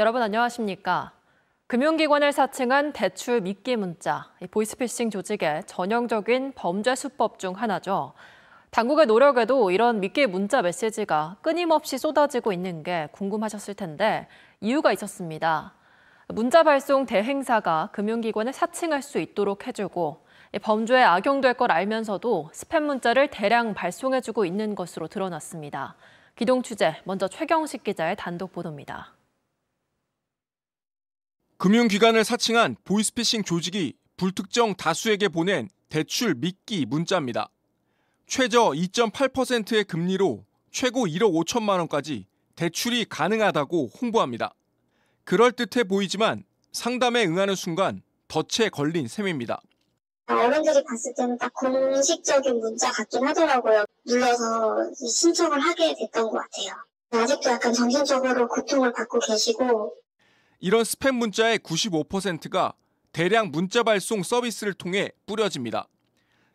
여러분 안녕하십니까? 금융기관을 사칭한 대출 미끼 문자, 보이스피싱 조직의 전형적인 범죄 수법 중 하나죠. 당국의 노력에도 이런 미끼 문자 메시지가 끊임없이 쏟아지고 있는 게 궁금하셨을 텐데 이유가 있었습니다. 문자 발송 대행사가 금융기관을 사칭할 수 있도록 해주고 범죄에 악용될 걸 알면서도 스팸 문자를 대량 발송해주고 있는 것으로 드러났습니다. 기동 취재, 먼저 최경식 기자의 단독 보도입니다. 금융기관을 사칭한 보이스피싱 조직이 불특정 다수에게 보낸 대출 미끼 문자입니다. 최저 2.8%의 금리로 최고 1억 5천만 원까지 대출이 가능하다고 홍보합니다. 그럴듯해 보이지만 상담에 응하는 순간 덫에 걸린 셈입니다. 어른들이 봤을 때는 딱 공식적인 문자 같긴 하더라고요. 눌러서 신청을 하게 됐던 것 같아요. 아직도 약간 정신적으로 고통을 받고 계시고 이런 스팸 문자의 95%가 대량 문자 발송 서비스를 통해 뿌려집니다.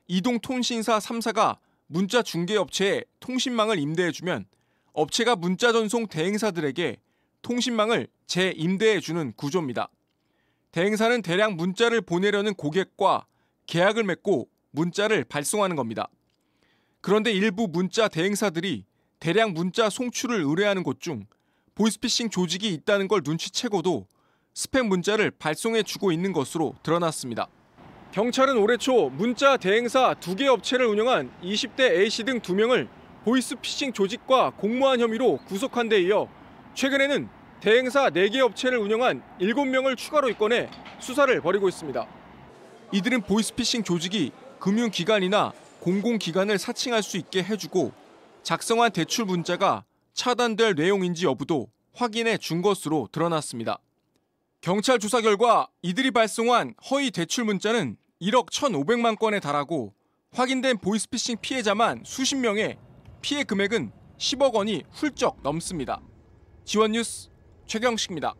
이동통신사 3사가 문자 중개업체에 통신망을 임대해주면 업체가 문자 전송 대행사들에게 통신망을 재임대해주는 구조입니다. 대행사는 대량 문자를 보내려는 고객과 계약을 맺고 문자를 발송하는 겁니다. 그런데 일부 문자 대행사들이 대량 문자 송출을 의뢰하는 곳중 보이스피싱 조직이 있다는 걸 눈치채고도 스팸 문자를 발송해 주고 있는 것으로 드러났습니다. 경찰은 올해 초 문자 대행사 두 개 업체를 운영한 20대 A씨 등 2명을 보이스피싱 조직과 공모한 혐의로 구속한 데 이어 최근에는 대행사 4개 업체를 운영한 7명을 추가로 입건해 수사를 벌이고 있습니다. 이들은 보이스피싱 조직이 금융기관이나 공공기관을 사칭할 수 있게 해주고 작성한 대출 문자가 차단될 내용인지 여부도 확인해 준 것으로 드러났습니다. 경찰 조사 결과 이들이 발송한 허위 대출 문자는 1억 1,500만 건에 달하고 확인된 보이스피싱 피해자만 수십 명에 피해 금액은 10억 원이 훌쩍 넘습니다. 지원뉴스 최경식입니다.